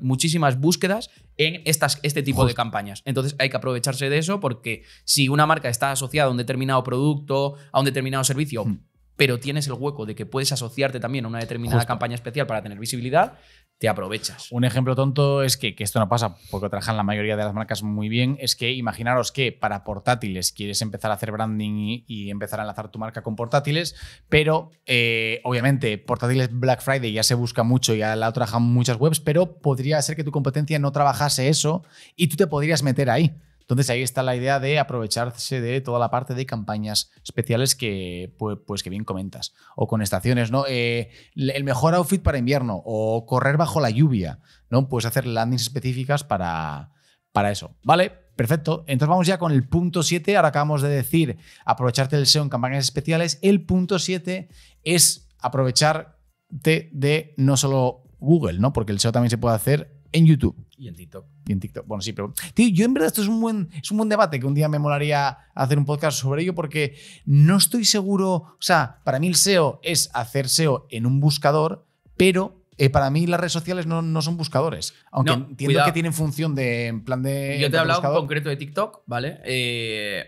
muchísimas búsquedas en estas, este tipo de campañas. Entonces hay que aprovecharse de eso porque si una marca está asociada a un determinado producto, a un determinado servicio, hmm pero tienes el hueco de que puedes asociarte también a una determinada campaña especial para tener visibilidad, te aprovechas. Un ejemplo tonto es que, esto no pasa porque trabajan la mayoría de las marcas muy bien, es que imaginaros que para portátiles quieres empezar a hacer branding y, empezar a enlazar tu marca con portátiles, pero eh, obviamente portátiles Black Friday ya se busca mucho, ya la trabajan muchas webs, pero podría ser que tu competencia no trabajase eso y tú te podrías meter ahí. Entonces ahí está la idea de aprovecharse de toda la parte de campañas especiales que, pues, que bien comentas. O con estaciones, ¿no? Eh, el mejor outfit para invierno o correr bajo la lluvia, ¿no? Puedes hacer landings específicas para, para eso. ¿Vale? Perfecto. Entonces vamos ya con el punto 7. Ahora acabamos de decir aprovecharte del SEO en campañas especiales. El punto 7 es aprovecharte de no solo Google, ¿no? Porque el SEO también se puede hacer en YouTube. Y en TikTok. Y en TikTok. Bueno, sí, pero. Tío, yo en verdad esto es un buen, es un buen debate que un día me molaría hacer un podcast sobre ello porque no estoy seguro. O sea, para mí el SEO es hacer SEO en un buscador, pero eh, para mí las redes sociales no, son buscadores. Aunque entiendo que tienen función de plan de. Yo te he hablado en concreto de TikTok, ¿vale? Eh,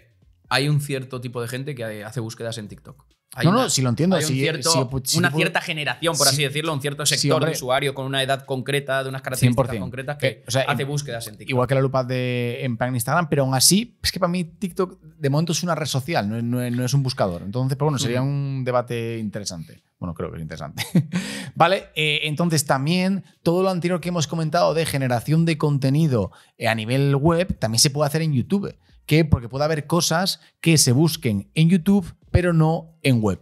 hay un cierto tipo de gente que hace búsquedas en TikTok no, no, si lo entiendo. una cierta generación, por así decirlo, un cierto sector de usuario con una edad concreta, de unas características concretas que hace búsquedas en TikTok. Igual que la lupa de en Instagram, pero aún así, es que para mí TikTok de momento es una red social, no, es un buscador. Entonces, pero pues bueno, sería un debate interesante. Bueno, creo que es interesante. vale, eh, entonces también todo lo anterior que hemos comentado de generación de contenido eh, a nivel web también se puede hacer en YouTube. ¿Qué? Porque puede haber cosas que se busquen en YouTube pero no en web.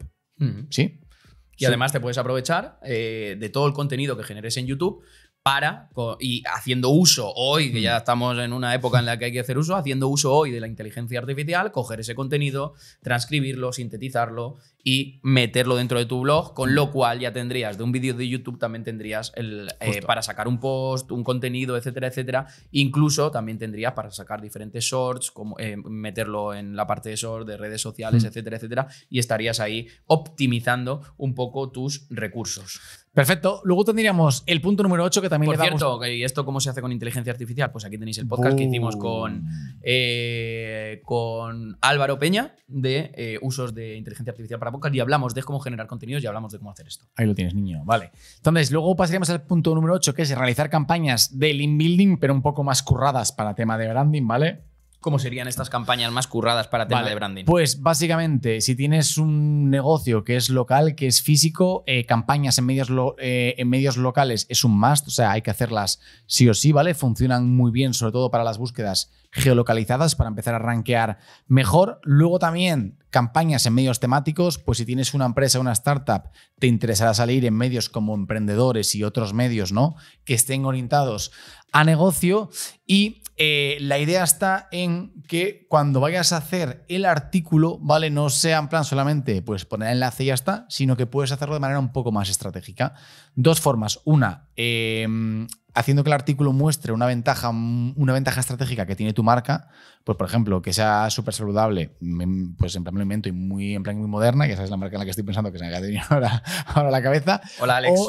¿Sí? Y además te puedes aprovechar eh, de todo el contenido que generes en YouTube para, y haciendo uso hoy, que ya estamos en una época en la que hay que hacer uso, haciendo uso hoy de la inteligencia artificial, coger ese contenido, transcribirlo, sintetizarlo y meterlo dentro de tu blog, con lo cual ya tendrías, de un vídeo de YouTube también tendrías el, eh, para sacar un post, un contenido, etcétera, etcétera. Incluso también tendrías para sacar diferentes shorts, como, eh, meterlo en la parte de shorts, de redes sociales, etcétera, etcétera, y estarías ahí optimizando un poco tus recursos. Perfecto. Luego tendríamos el punto número 8 que también Por cierto, ¿y esto cómo se hace con inteligencia artificial? Pues aquí tenéis el podcast que hicimos con, eh, con Álvaro Peña de usos de inteligencia artificial para y hablamos de cómo generar contenidos y hablamos de cómo hacer esto. Ahí lo tienes, niño. Vale. Entonces, luego pasaríamos al punto número 8, que es realizar campañas de link building, pero un poco más curradas para tema de branding, ¿vale? ¿Cómo serían estas campañas más curradas para tema de branding? Pues básicamente, si tienes un negocio que es local, que es físico, eh, campañas en medios, eh, en medios locales es un must, o sea, hay que hacerlas sí o sí, ¿vale? Funcionan muy bien, sobre todo para las búsquedas geolocalizadas para empezar a rankear mejor. Luego también campañas en medios temáticos, pues si tienes una empresa, una startup, te interesará salir en medios como emprendedores y otros medios, ¿no? Que estén orientados a negocio. Y eh, la idea está en que cuando vayas a hacer el artículo, ¿vale? No sea en plan solamente pues poner el enlace y ya está, sino que puedes hacerlo de manera un poco más estratégica. Dos formas. Una, em, haciendo que el artículo muestre una ventaja, mm, una ventaja estratégica que tiene tu marca, pues por ejemplo, que sea súper saludable, mm, pues en plan y muy, en muy moderna, que esa es la marca en la que estoy pensando que se me ha venido ahora, ahora la cabeza. Hola Alex.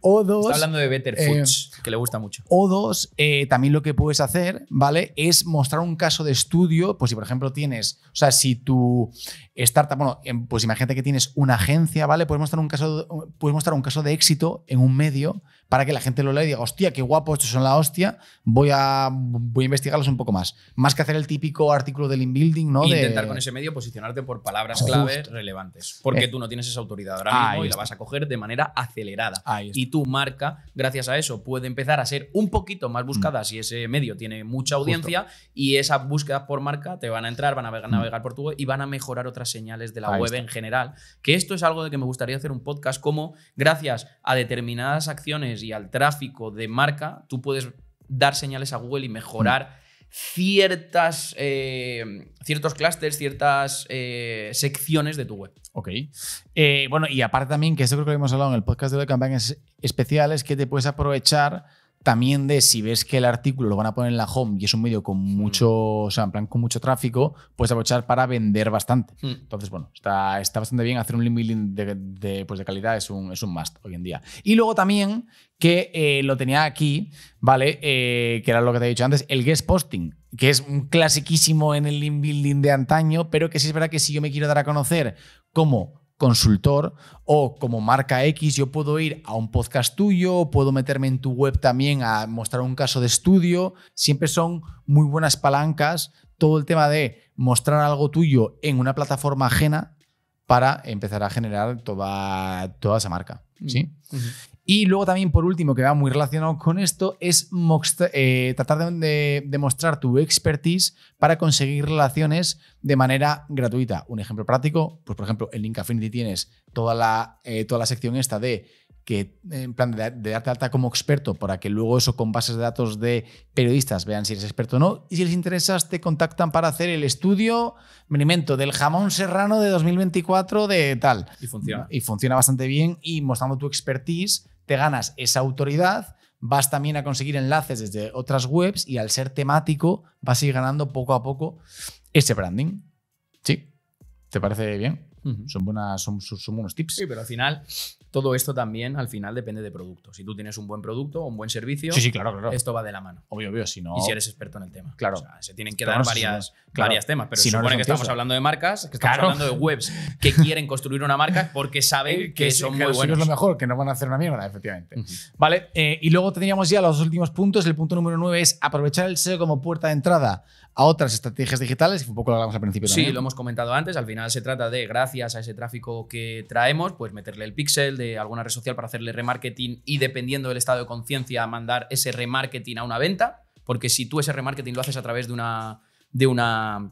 O, dos... Está hablando de Better eh, Foods, que le gusta mucho. O dos, eh, también lo que puedes hacer, ¿vale? Es mostrar un caso de estudio, pues si por ejemplo tienes, o sea, si tu startup, bueno, em, pues imagínate que tienes una agencia, ¿vale? Puedes mostrar un caso, puedes mostrar un caso de éxito en un medio para que la gente lo lea y diga, hostia, qué guapo, estos son la hostia, voy a, voy a investigarlos un poco más. Más que hacer el típico artículo del inbuilding, ¿no? E intentar con ese medio posicionarte por palabras clave relevantes, porque eh. tú no tienes esa autoridad ahora mismo y la vas a coger de manera acelerada. Y tu marca, gracias a eso, puede empezar a ser un poquito más buscada mm. si ese medio tiene mucha audiencia y esas búsquedas por marca te van a entrar, van a navegar mm. por tu web y van a mejorar otras señales de la web en general. Que esto es algo de que me gustaría hacer un podcast, como gracias a determinadas acciones y al tráfico de marca, tú puedes dar señales a Google y mejorar ciertas, eh, ciertos clústeres, ciertas eh, secciones de tu web. Ok. Eh, bueno, y aparte también, que eso creo que lo hemos hablado en el podcast de, de campañas especiales, que te puedes aprovechar también de si ves que el artículo lo van a poner en la home y es un medio con hmm. mucho, o sea, en plan con mucho tráfico, puedes aprovechar para vender bastante. Hmm. Entonces, bueno, está, está bastante bien hacer un link building de, pues de calidad, es un, es un must hoy en día. Y luego también, que eh, lo tenía aquí, ¿vale? Eh, que era lo que te he dicho antes, el guest posting, que es un clasiquísimo en el link building de antaño, pero que sí es verdad que si yo me quiero dar a conocer como consultor o como marca X yo puedo ir a un podcast tuyo, puedo meterme en tu web también a mostrar un caso de estudio. Siempre son muy buenas palancas todo el tema de mostrar algo tuyo en una plataforma ajena para empezar a generar toda, toda esa marca. ¿sí? Y luego también, por último, que va muy relacionado con esto, es eh, tratar de, mostrar tu expertise para conseguir relaciones de manera gratuita. Un ejemplo práctico, pues por ejemplo, en Link Affinity tienes toda la, eh, toda la sección esta de que en plan de, darte alta como experto para que luego eso con bases de datos de periodistas vean si eres experto o no. Y si les interesa, te contactan para hacer el estudio, invento, del jamón serrano de 2024 de tal. Y funciona. Y funciona bastante bien y mostrando tu expertise te ganas esa autoridad, vas también a conseguir enlaces desde otras webs y al ser temático vas a ir ganando poco a poco ese branding. ¿Sí? ¿Te parece bien? son, buenas, son, son, buenos tips. Sí, pero al final todo esto también al final depende de producto. Si tú tienes un buen producto o un buen servicio, esto va de la mano. Obvio, obvio, si no. Y si eres experto en el tema. Claro. se tienen que dar varias, temas. Pero supone que estamos hablando de marcas, que estamos hablando de webs que quieren construir una marca porque saben eh, que, son muy buenos. es lo mejor, que no van a hacer una mierda, efectivamente. Vale, eh, y luego tendríamos ya los últimos puntos. El punto número 9 es aprovechar el SEO como puerta de entrada a otras estrategias digitales, y un poco lo hablamos al principio. Sí, lo hemos comentado antes, al final se trata de, gracias a ese tráfico que traemos, pues meterle el pixel de alguna red social para hacerle remarketing y dependiendo del estado de conciencia mandar ese remarketing a una venta, porque si tú ese remarketing lo haces a través de una... De una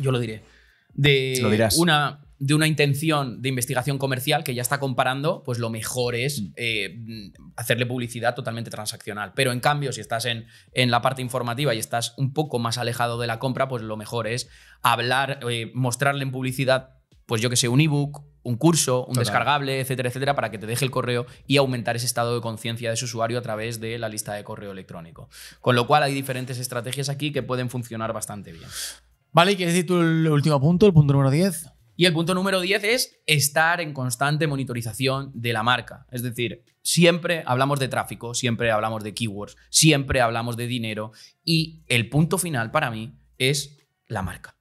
yo lo diré. De lo dirás. una de una intención de investigación comercial que ya está comparando, pues lo mejor es mm. Eh, mm, hacerle publicidad totalmente transaccional. Pero en cambio, si estás en, la parte informativa y estás un poco más alejado de la compra, pues lo mejor es hablar, eh, mostrarle en publicidad, pues yo que sé, un ebook, un curso, un descargable, etcétera, etcétera, para que te deje el correo y aumentar ese estado de conciencia de su usuario a través de la lista de correo electrónico. Con lo cual hay diferentes estrategias aquí que pueden funcionar bastante bien. Vale, y ¿quieres decir tú el último punto, el punto número 10? Y el punto número 10 es estar en constante monitorización de la marca. Es decir, siempre hablamos de tráfico, siempre hablamos de keywords, siempre hablamos de dinero y el punto final para mí es la marca.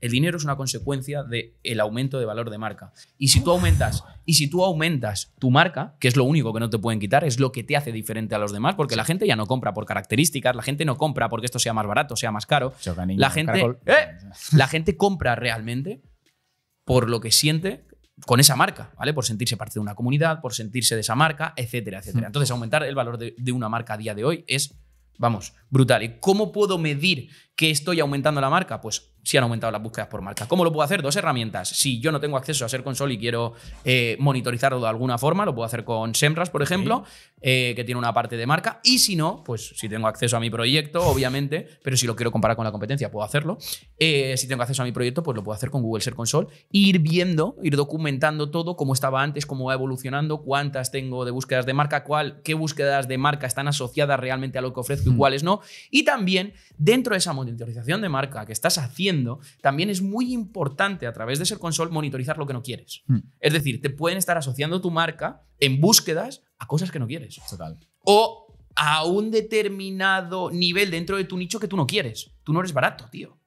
El dinero es una consecuencia del el aumento de valor de marca. Y si tú aumentas, y si tú aumentas tu marca, que es lo único que no te pueden quitar, es lo que te hace diferente a los demás, porque la gente ya no compra por características, la gente no compra porque esto sea más barato, sea más caro. la gente, ¡Eh! la gente compra realmente por lo que siente con esa marca, ¿vale? Por sentirse parte de una comunidad, por sentirse de esa marca, etcétera, etcétera. Mm. Entonces, aumentar el valor de, una marca a día de hoy es, vamos, brutal. ¿Y cómo puedo medir ¿Qué estoy aumentando la marca? Pues si han aumentado las búsquedas por marca. ¿Cómo lo puedo hacer? Dos herramientas. Si yo no tengo acceso a ser console y quiero eh, monitorizarlo de alguna forma, lo puedo hacer con Semras, por ejemplo, eh, que tiene una parte de marca. Y si no, pues si tengo acceso a mi proyecto, obviamente, pero si lo quiero comparar con la competencia, puedo hacerlo. Eh, si tengo acceso a mi proyecto, pues lo puedo hacer con Google Ser Console. Ir viendo, ir documentando todo, cómo estaba antes, cómo va evolucionando, cuántas tengo de búsquedas de marca, cuál, qué búsquedas de marca están asociadas realmente a lo que ofrezco y cuáles no. Y también, dentro de esa de monitorización de marca que estás haciendo, también es muy importante a través de ser console monitorizar lo que no quieres. Hmm. Es decir, te pueden estar asociando tu marca en búsquedas a cosas que no quieres. Total. O a un determinado nivel dentro de tu nicho que tú no quieres. Tú no eres barato, tío.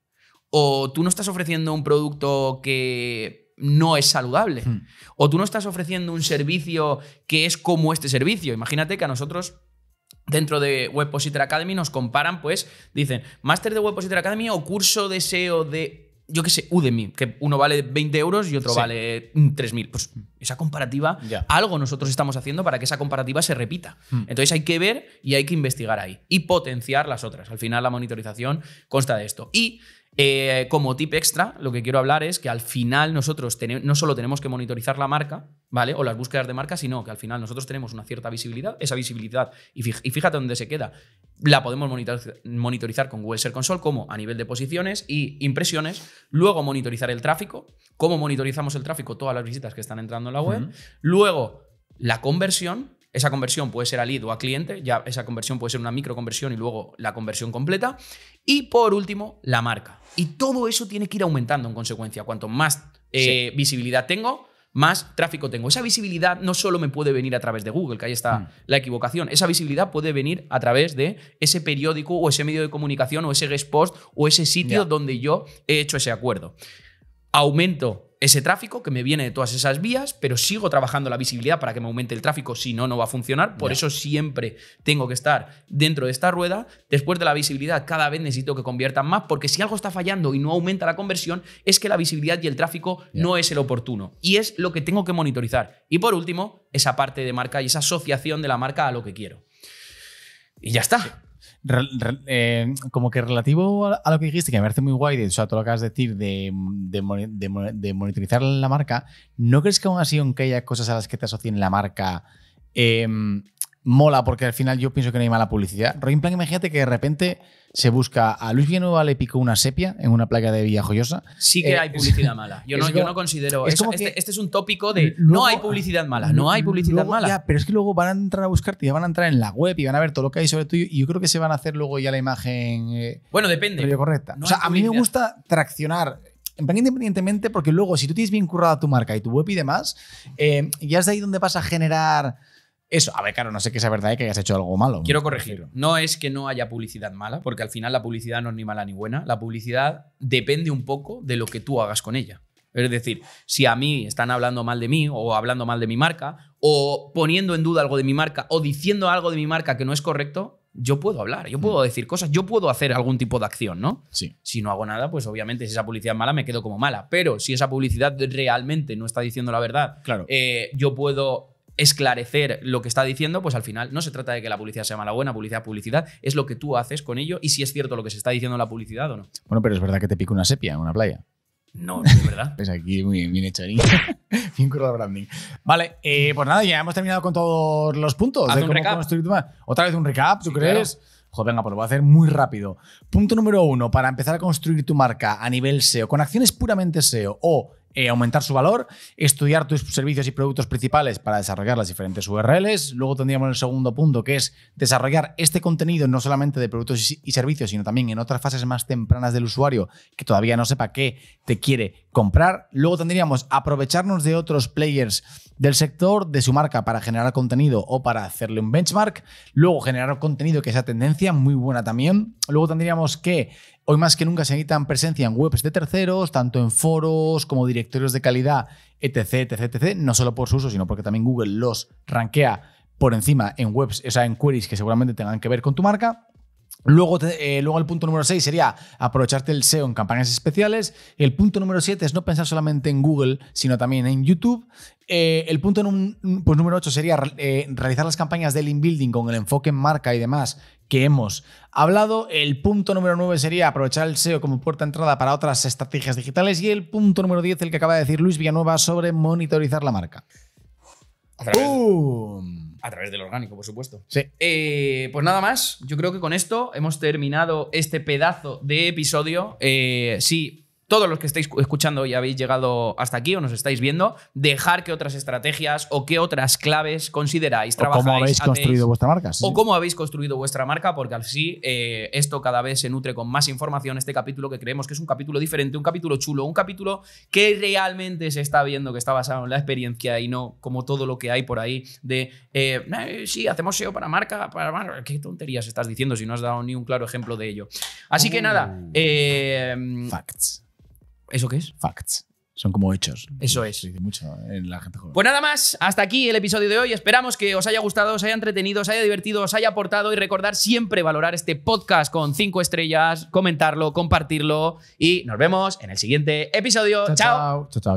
O tú no estás ofreciendo un producto que no es saludable. Hmm. O tú no estás ofreciendo un servicio que es como este servicio. Imagínate que a nosotros dentro de Webpositor Academy nos comparan, pues dicen, máster de Webpositor Academy o curso de SEO de yo qué sé, Udemy, que uno vale 20 euros y otro vale 3.000. Pues esa comparativa, algo nosotros estamos haciendo para que esa comparativa se repita. Hmm. Entonces hay que ver y hay que investigar ahí y potenciar las otras. Al final la monitorización consta de esto. Y eh, como tip extra, lo que quiero hablar es que al final nosotros no solo tenemos que monitorizar la marca, ¿vale? O las búsquedas de marca, sino que al final nosotros tenemos una cierta visibilidad, esa visibilidad, y, fíjate dónde se queda, la podemos monitorizar con Google Search Console como a nivel de posiciones y impresiones, luego monitorizar el tráfico, cómo monitorizamos el tráfico, todas las visitas que están entrando en la web, luego la conversión esa conversión puede ser a lead o a cliente, ya esa conversión puede ser una microconversión y luego la conversión completa. Y por último, la marca. Y todo eso tiene que ir aumentando en consecuencia. Cuanto más eh, visibilidad tengo, más tráfico tengo. Esa visibilidad no solo me puede venir a través de Google, que ahí está mm. la equivocación. Esa visibilidad puede venir a través de ese periódico o ese medio de comunicación o ese guest post o ese sitio donde yo he hecho ese acuerdo aumento ese tráfico que me viene de todas esas vías, pero sigo trabajando la visibilidad para que me aumente el tráfico, si no, no va a funcionar. Por eso siempre tengo que estar dentro de esta rueda. Después de la visibilidad, cada vez necesito que conviertan más, porque si algo está fallando y no aumenta la conversión, es que la visibilidad y el tráfico no es el oportuno. Y es lo que tengo que monitorizar. Y por último, esa parte de marca y esa asociación de la marca a lo que quiero. Y ya está. Eh, como que relativo a, lo que dijiste, que me parece muy guay, de, o todo lo que acabas de decir de, de, de, monitorizar la marca, ¿no crees que aún así, aunque haya cosas a las que te asocien la marca, em, mola porque al final yo pienso que no hay mala publicidad. Roy, en plan, imagínate que de repente se busca a Luis Villanueva le picó una sepia en una playa de Villajoyosa. Sí que eh, hay publicidad mala. Yo, no, yo no considero. Este, este, es un tópico de no hay publicidad mala, no hay publicidad mala. pero es que luego van a entrar a buscarte, ya van a entrar en la web y van a ver todo lo que hay sobre ti y yo creo que se van a hacer luego ya la imagen. Eh, bueno, depende. Correcta. o sea, a mí me gusta traccionar en independientemente, porque luego si tú tienes bien currada tu marca y tu web y demás, eh, ya es de ahí donde vas a generar eso, a ver, claro, no sé que sea verdad que hayas hecho algo malo. Quiero corregirlo. No es que no haya publicidad mala, porque al final la publicidad no es ni mala ni buena. La publicidad depende un poco de lo que tú hagas con ella. Es decir, si a mí están hablando mal de mí o hablando mal de mi marca o poniendo en duda algo de mi marca o diciendo algo de mi marca que no es correcto, yo puedo hablar, yo puedo mm. decir cosas, yo puedo hacer algún tipo de acción, ¿no? Sí. Si no hago nada, pues obviamente si esa publicidad es mala me quedo como mala. Pero si esa publicidad realmente no está diciendo la verdad, claro. Eh, yo puedo esclarecer lo que está diciendo, pues al final no se trata de que la publicidad sea mala o buena, publicidad, publicidad, es lo que tú haces con ello y si es cierto lo que se está diciendo en la publicidad o no. Bueno, pero es verdad que te pica una sepia en una playa. No, es verdad. Es aquí muy bien, hecho bien curado branding. Vale, eh, pues nada, ya hemos terminado con todos los puntos. De cómo construir tu... Otra vez un recap, ¿tú crees? Joder, venga, pues lo voy a hacer muy rápido. Punto número uno, para empezar a construir tu marca a nivel SEO, con acciones puramente SEO o eh, aumentar su valor, estudiar tus servicios y productos principales para desarrollar las diferentes URLs. Luego tendríamos el segundo punto, que es desarrollar este contenido no solamente de productos y servicios, sino también en otras fases más tempranas del usuario que todavía no sepa qué te quiere comprar. Luego tendríamos aprovecharnos de otros players del sector, de su marca para generar contenido o para hacerle un benchmark. Luego generar contenido que sea tendencia, muy buena también. Luego tendríamos que, hoy más que nunca, se necesitan presencia en webs de terceros, tanto en foros como directorios de calidad, etc, etc, etc. No solo por su uso, sino porque también Google los rankea por encima en webs, o sea, en queries que seguramente tengan que ver con tu marca. Eh, luego, el punto número 6 sería aprovecharte el SEO en campañas especiales. El punto número 7 es no pensar solamente en Google, sino también en YouTube. Eh, el punto pues número 8 sería eh, realizar las campañas de link building con el enfoque en marca y demás que hemos hablado. El punto número 9 sería aprovechar el SEO como puerta de entrada para otras estrategias digitales. Y el punto número 10, el que acaba de decir Luis Villanueva sobre monitorizar la marca a través del orgánico, por supuesto. Eh, pues nada más, yo creo que con esto hemos terminado este pedazo de episodio. Eh, sí, todos los que estáis escuchando y habéis llegado hasta aquí o nos estáis viendo, dejar qué otras estrategias o qué otras claves consideráis, o ¿Cómo habéis construido vuestra marca? o cómo habéis construido vuestra marca, porque así eh, esto cada vez se nutre con más información, este capítulo que creemos que es un capítulo diferente, un capítulo chulo, un capítulo que realmente se está viendo que está basado en la experiencia y no como todo lo que hay por ahí de, eh, sí, hacemos SEO para marca, para marca. ¿Qué tonterías estás diciendo si no has dado ni un claro ejemplo de ello? Así que nada. Oh. Eh, Facts. ¿Eso qué es? Facts. Son como hechos. Eso es. mucho en la Pues nada más, hasta aquí el episodio de hoy. Esperamos que os haya gustado, os haya entretenido, os haya divertido, os haya aportado y recordar siempre valorar este podcast con cinco estrellas, comentarlo, compartirlo y nos vemos en el siguiente episodio. chao, chao. chao, chao.